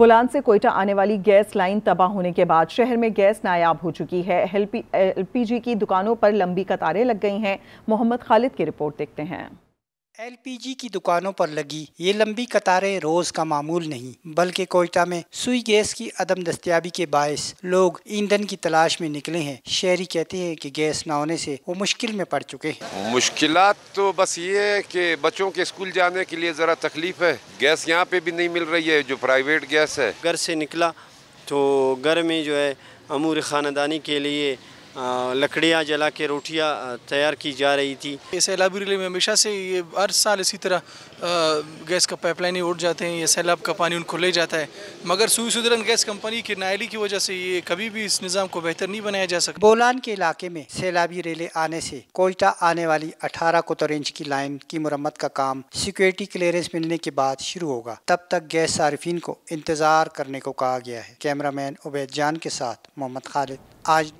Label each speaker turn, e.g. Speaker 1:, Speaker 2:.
Speaker 1: बुलान से कोयटा आने वाली गैस लाइन तबाह होने के बाद शहर में गैस नायाब हो चुकी है एलपीजी की दुकानों पर लंबी कतारें लग गई हैं मोहम्मद खालिद की रिपोर्ट देखते हैं
Speaker 2: एलपीजी की दुकानों पर लगी ये लंबी कतारें रोज का मामूल नहीं बल्कि कोयटा में सुई गैस की अदम दस्तियाबी के बायस लोग ईंधन की तलाश में निकले हैं शहरी कहते हैं कि गैस न होने से वो मुश्किल में पड़ चुके हैं
Speaker 3: मुश्किल तो बस ये
Speaker 4: है कि बच्चों के स्कूल जाने के लिए जरा तकलीफ है
Speaker 3: गैस यहाँ पे भी नहीं मिल रही है जो प्राइवेट
Speaker 4: गैस है घर से निकला तो घर में जो है अमूर खानदानी के लिए
Speaker 5: लकड़ियाँ जला के रोटियाँ तैयार की जा रही थी सैलाब रिले में हमेशा से ये हर साल इसी तरह गैस का पाइपलाइन ही उठ जाते हैं या सैलाब का पानी उनको ले जाता है मगर सुई सुधरन गैस कंपनी की नायली की वजह से ये कभी भी इस निज़ाम को बेहतर नहीं बनाया जा सकता
Speaker 2: बोलान के इलाके में सैलाबी रेले आने से कोयटा आने वाली अठारह कोतर इंच की लाइन की मरम्मत का काम सिक्योरिटी क्लियरेंस मिलने के बाद शुरू होगा तब तक गैस सार्फिन को इंतज़ार करने को कहा गया है कैमरा मैन उबैद जान के साथ मोहम्मद खालिद आज